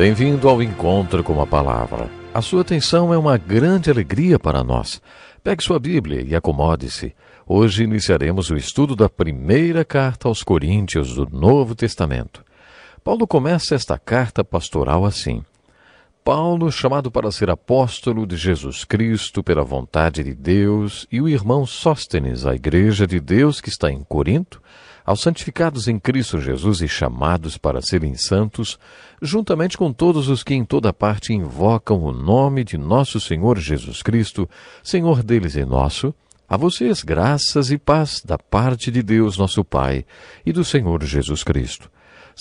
bem vindo ao encontro com a palavra. A sua atenção é uma grande alegria para nós. Pegue sua Bíblia e acomode-se. Hoje iniciaremos o estudo da primeira carta aos Coríntios do Novo Testamento. Paulo começa esta carta pastoral assim: Paulo, chamado para ser apóstolo de Jesus Cristo pela vontade de Deus, e o irmão Sóstenes, à Igreja de Deus que está em Corinto, aos santificados em Cristo Jesus e chamados para serem santos, juntamente com todos os que em toda parte invocam o nome de nosso Senhor Jesus Cristo, Senhor deles e nosso, a vocês graças e paz da parte de Deus nosso Pai e do Senhor Jesus Cristo.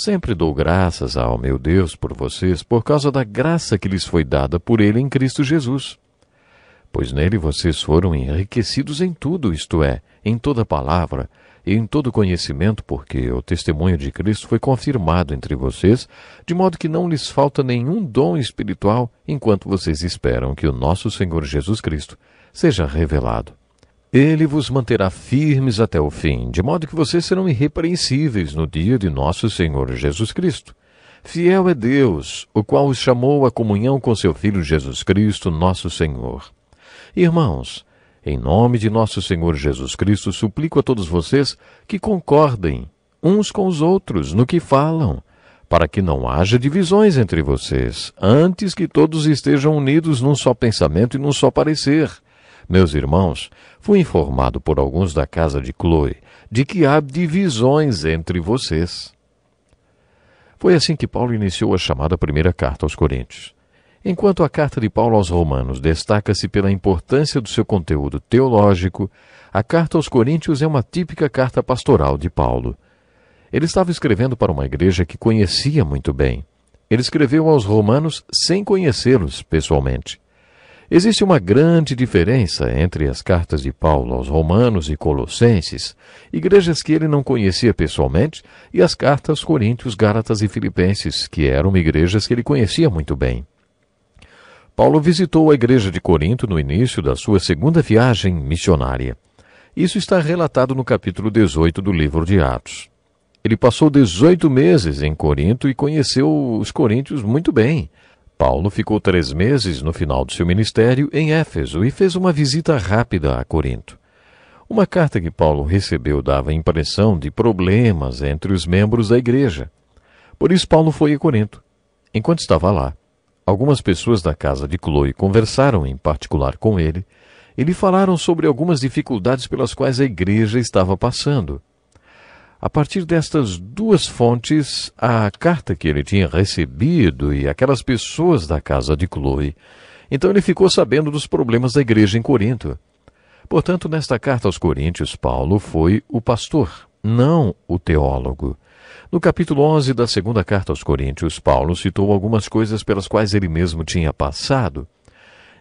Sempre dou graças ao meu Deus por vocês, por causa da graça que lhes foi dada por Ele em Cristo Jesus. Pois nele vocês foram enriquecidos em tudo, isto é, em toda palavra e em todo conhecimento, porque o testemunho de Cristo foi confirmado entre vocês, de modo que não lhes falta nenhum dom espiritual enquanto vocês esperam que o nosso Senhor Jesus Cristo seja revelado. Ele vos manterá firmes até o fim, de modo que vocês serão irrepreensíveis no dia de nosso Senhor Jesus Cristo. Fiel é Deus, o qual os chamou à comunhão com seu Filho Jesus Cristo, nosso Senhor. Irmãos, em nome de nosso Senhor Jesus Cristo, suplico a todos vocês que concordem uns com os outros no que falam, para que não haja divisões entre vocês, antes que todos estejam unidos num só pensamento e num só parecer. Meus irmãos, fui informado por alguns da casa de Chloe de que há divisões entre vocês. Foi assim que Paulo iniciou a chamada primeira carta aos Coríntios. Enquanto a carta de Paulo aos Romanos destaca-se pela importância do seu conteúdo teológico, a carta aos Coríntios é uma típica carta pastoral de Paulo. Ele estava escrevendo para uma igreja que conhecia muito bem. Ele escreveu aos Romanos sem conhecê-los pessoalmente. Existe uma grande diferença entre as cartas de Paulo aos Romanos e Colossenses, igrejas que ele não conhecia pessoalmente, e as cartas Coríntios, Gálatas e Filipenses, que eram igrejas que ele conhecia muito bem. Paulo visitou a igreja de Corinto no início da sua segunda viagem missionária. Isso está relatado no capítulo 18 do livro de Atos. Ele passou 18 meses em Corinto e conheceu os coríntios muito bem Paulo ficou três meses no final de seu ministério em Éfeso e fez uma visita rápida a Corinto. Uma carta que Paulo recebeu dava a impressão de problemas entre os membros da igreja. Por isso, Paulo foi a Corinto. Enquanto estava lá, algumas pessoas da casa de Chloe conversaram em particular com ele e lhe falaram sobre algumas dificuldades pelas quais a igreja estava passando. A partir destas duas fontes, a carta que ele tinha recebido e aquelas pessoas da casa de Chloe. Então ele ficou sabendo dos problemas da igreja em Corinto. Portanto, nesta carta aos Coríntios, Paulo foi o pastor, não o teólogo. No capítulo 11 da segunda carta aos Coríntios, Paulo citou algumas coisas pelas quais ele mesmo tinha passado: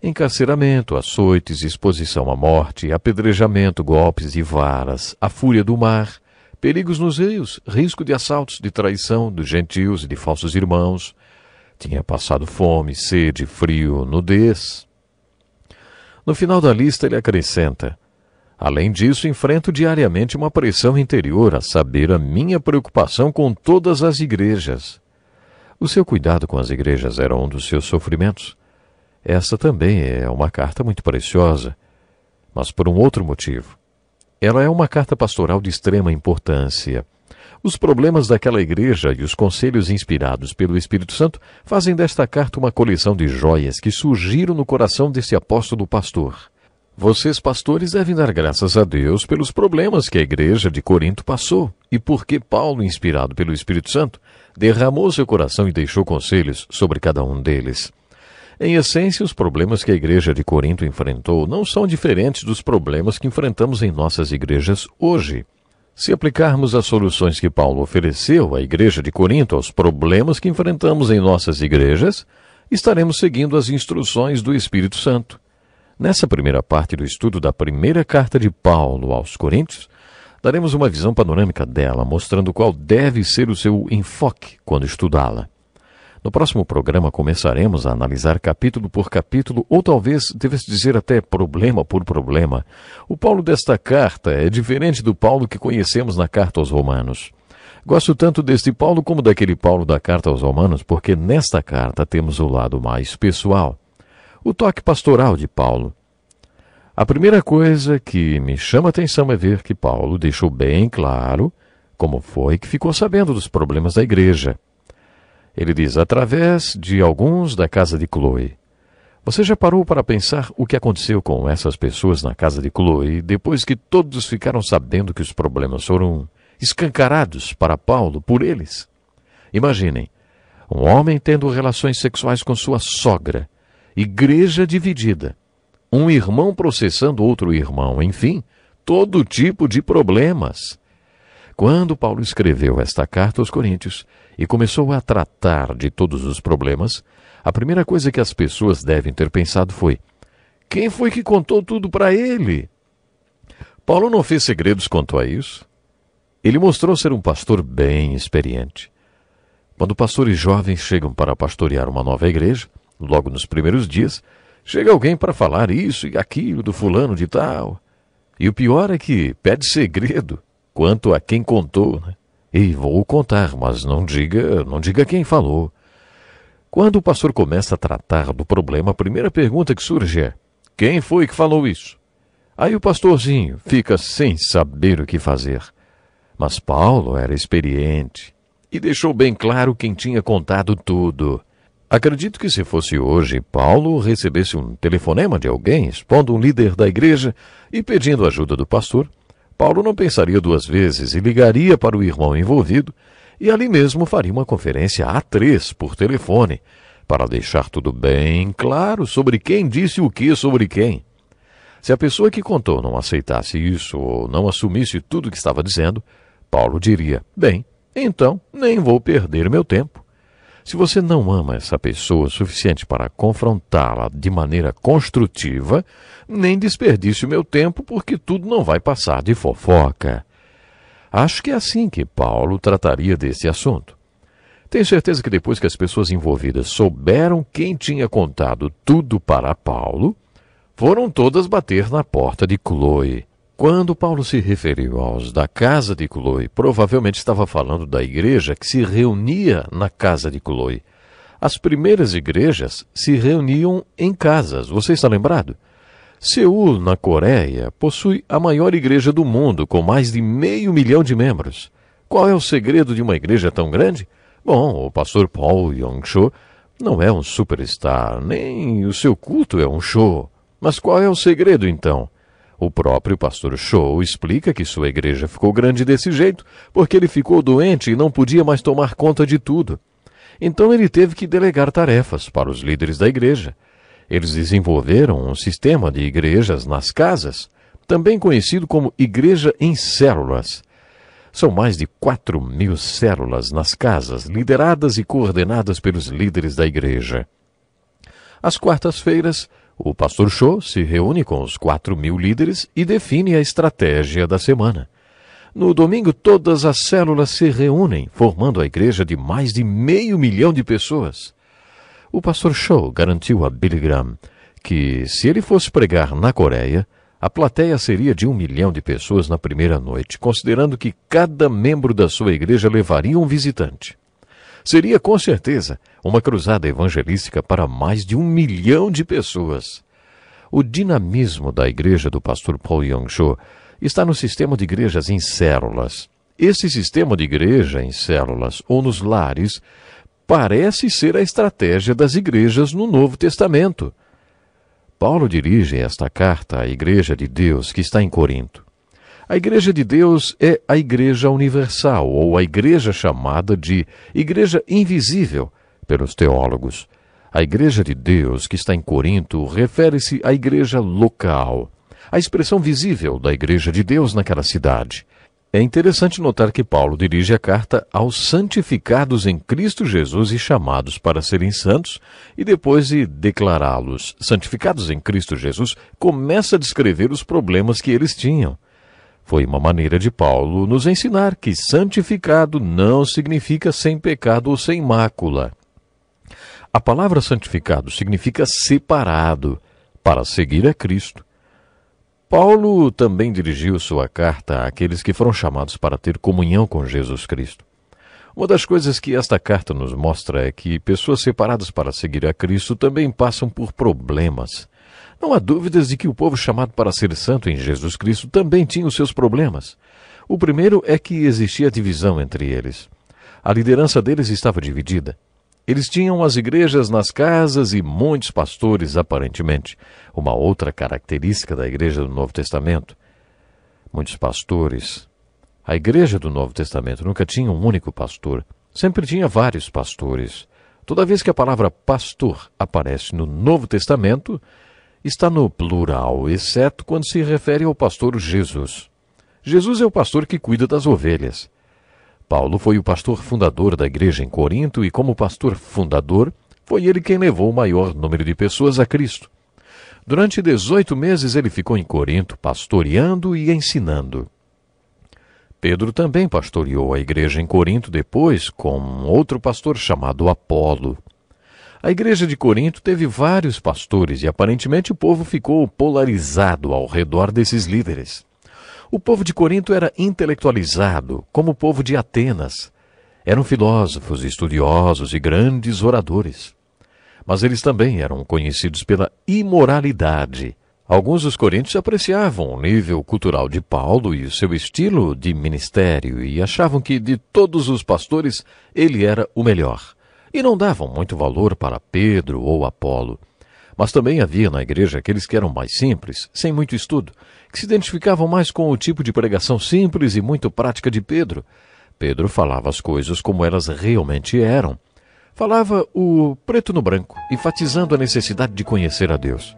encarceramento, açoites, exposição à morte, apedrejamento, golpes e varas, a fúria do mar, perigos nos rios, risco de assaltos, de traição dos gentios e de falsos irmãos. Tinha passado fome, sede, frio, nudez. No final da lista, ele acrescenta: Além disso, enfrento diariamente uma pressão interior, a saber, a minha preocupação com todas as igrejas. O seu cuidado com as igrejas era um dos seus sofrimentos. Essa também é uma carta muito preciosa, mas por um outro motivo. Ela é uma carta pastoral de extrema importância. Os problemas daquela igreja e os conselhos inspirados pelo Espírito Santo fazem desta carta uma coleção de joias que surgiram no coração desse apóstolo pastor. Vocês, pastores, devem dar graças a Deus pelos problemas que a igreja de Corinto passou e porque Paulo, inspirado pelo Espírito Santo, derramou seu coração e deixou conselhos sobre cada um deles. Em essência, os problemas que a igreja de Corinto enfrentou não são diferentes dos problemas que enfrentamos em nossas igrejas hoje. Se aplicarmos as soluções que Paulo ofereceu à igreja de Corinto aos problemas que enfrentamos em nossas igrejas, estaremos seguindo as instruções do Espírito Santo. Nessa primeira parte do estudo da primeira carta de Paulo aos Coríntios, daremos uma visão panorâmica dela, mostrando qual deve ser o seu enfoque quando estudá-la. No próximo programa começaremos a analisar capítulo por capítulo, ou talvez devesse dizer até problema por problema. O Paulo desta carta é diferente do Paulo que conhecemos na carta aos Romanos. Gosto tanto deste Paulo como daquele Paulo da carta aos Romanos, porque nesta carta temos o lado mais pessoal, o toque pastoral de Paulo. A primeira coisa que me chama a atenção é ver que Paulo deixou bem claro como foi que ficou sabendo dos problemas da igreja. Ele diz: através de alguns da casa de Chloe. Você já parou para pensar o que aconteceu com essas pessoas na casa de Chloe depois que todos ficaram sabendo que os problemas foram escancarados para Paulo por eles? Imaginem, um homem tendo relações sexuais com sua sogra, igreja dividida, um irmão processando outro irmão, enfim, todo tipo de problemas. Quando Paulo escreveu esta carta aos Coríntios e começou a tratar de todos os problemas, a primeira coisa que as pessoas devem ter pensado foi: quem foi que contou tudo para ele? Paulo não fez segredos quanto a isso. Ele mostrou ser um pastor bem experiente. Quando pastores jovens chegam para pastorear uma nova igreja, logo nos primeiros dias, chega alguém para falar isso e aquilo do fulano de tal. E o pior é que pede segredo quanto a quem contou. Né? E vou contar, mas não diga, não diga quem falou. Quando o pastor começa a tratar do problema, a primeira pergunta que surge é: quem foi que falou isso? Aí o pastorzinho fica sem saber o que fazer. Mas Paulo era experiente e deixou bem claro quem tinha contado tudo. Acredito que se fosse hoje, Paulo recebesse um telefonema de alguém expondo um líder da igreja e pedindo ajuda do pastor, Paulo não pensaria duas vezes e ligaria para o irmão envolvido e ali mesmo faria uma conferência a três por telefone para deixar tudo bem claro sobre quem disse o que sobre quem. Se a pessoa que contou não aceitasse isso ou não assumisse tudo o que estava dizendo, Paulo diria: Bem, então nem vou perder meu tempo. Se você não ama essa pessoa o suficiente para confrontá-la de maneira construtiva, nem desperdice o meu tempo, porque tudo não vai passar de fofoca. Acho que é assim que Paulo trataria desse assunto. Tenho certeza que depois que as pessoas envolvidas souberam quem tinha contado tudo para Paulo, foram todas bater na porta de Chloe. Quando Paulo se referiu aos da casa de Cloe, provavelmente estava falando da igreja que se reunia na casa de Cloe. As primeiras igrejas se reuniam em casas, você está lembrado? Seul, na Coreia, possui a maior igreja do mundo, com mais de meio milhão de membros. Qual é o segredo de uma igreja tão grande? Bom, o pastor Paul yong não é um superstar, nem o seu culto é um show. Mas qual é o segredo, então? O próprio pastor Show explica que sua igreja ficou grande desse jeito porque ele ficou doente e não podia mais tomar conta de tudo. Então ele teve que delegar tarefas para os líderes da igreja. Eles desenvolveram um sistema de igrejas nas casas, também conhecido como igreja em células. São mais de 4 mil células nas casas, lideradas e coordenadas pelos líderes da igreja. Às quartas-feiras, o pastor Cho se reúne com os 4 mil líderes e define a estratégia da semana. No domingo, todas as células se reúnem, formando a igreja de mais de meio milhão de pessoas. O pastor Cho garantiu a Billy Graham que, se ele fosse pregar na Coreia, a plateia seria de um milhão de pessoas na primeira noite, considerando que cada membro da sua igreja levaria um visitante seria com certeza uma cruzada evangelística para mais de um milhão de pessoas. O dinamismo da igreja do pastor Paul young está no sistema de igrejas em células. Esse sistema de igreja em células ou nos lares parece ser a estratégia das igrejas no Novo Testamento. Paulo dirige esta carta à igreja de Deus que está em Corinto. A Igreja de Deus é a Igreja Universal, ou a Igreja chamada de Igreja Invisível pelos teólogos. A Igreja de Deus, que está em Corinto, refere-se à Igreja local, a expressão visível da Igreja de Deus naquela cidade. É interessante notar que Paulo dirige a carta aos santificados em Cristo Jesus e chamados para serem santos, e depois de declará-los santificados em Cristo Jesus, começa a descrever os problemas que eles tinham. Foi uma maneira de Paulo nos ensinar que santificado não significa sem pecado ou sem mácula. A palavra santificado significa separado para seguir a Cristo. Paulo também dirigiu sua carta àqueles que foram chamados para ter comunhão com Jesus Cristo. Uma das coisas que esta carta nos mostra é que pessoas separadas para seguir a Cristo também passam por problemas. Não há dúvidas de que o povo chamado para ser santo em Jesus Cristo também tinha os seus problemas. O primeiro é que existia divisão entre eles. A liderança deles estava dividida. Eles tinham as igrejas nas casas e muitos pastores, aparentemente, uma outra característica da igreja do Novo Testamento. Muitos pastores. A igreja do Novo Testamento nunca tinha um único pastor, sempre tinha vários pastores. Toda vez que a palavra pastor aparece no Novo Testamento, está no plural, exceto quando se refere ao pastor Jesus. Jesus é o pastor que cuida das ovelhas. Paulo foi o pastor fundador da igreja em Corinto e, como pastor fundador, foi ele quem levou o maior número de pessoas a Cristo. Durante 18 meses ele ficou em Corinto, pastoreando e ensinando. Pedro também pastoreou a igreja em Corinto depois com outro pastor chamado Apolo. A igreja de Corinto teve vários pastores e aparentemente o povo ficou polarizado ao redor desses líderes. O povo de Corinto era intelectualizado, como o povo de Atenas. Eram filósofos, estudiosos e grandes oradores. Mas eles também eram conhecidos pela imoralidade. Alguns dos coríntios apreciavam o nível cultural de Paulo e o seu estilo de ministério e achavam que, de todos os pastores, ele era o melhor e não davam muito valor para Pedro ou Apolo. Mas também havia na igreja aqueles que eram mais simples, sem muito estudo, que se identificavam mais com o tipo de pregação simples e muito prática de Pedro. Pedro falava as coisas como elas realmente eram. Falava o preto no branco, enfatizando a necessidade de conhecer a Deus.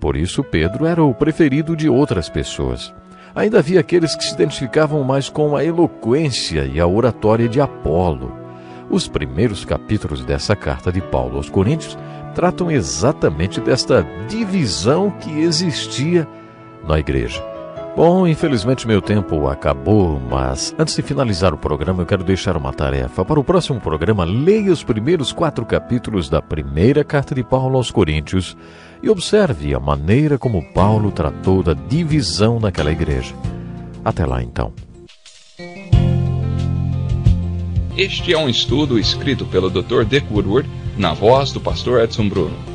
Por isso, Pedro era o preferido de outras pessoas. Ainda havia aqueles que se identificavam mais com a eloquência e a oratória de Apolo. Os primeiros capítulos dessa carta de Paulo aos Coríntios tratam exatamente desta divisão que existia na igreja. Bom, infelizmente meu tempo acabou, mas antes de finalizar o programa eu quero deixar uma tarefa. Para o próximo programa, leia os primeiros quatro capítulos da primeira carta de Paulo aos Coríntios e observe a maneira como Paulo tratou da divisão naquela igreja. Até lá então. Este é um estudo escrito pelo Dr. Dick Woodward, na voz do pastor Edson Bruno.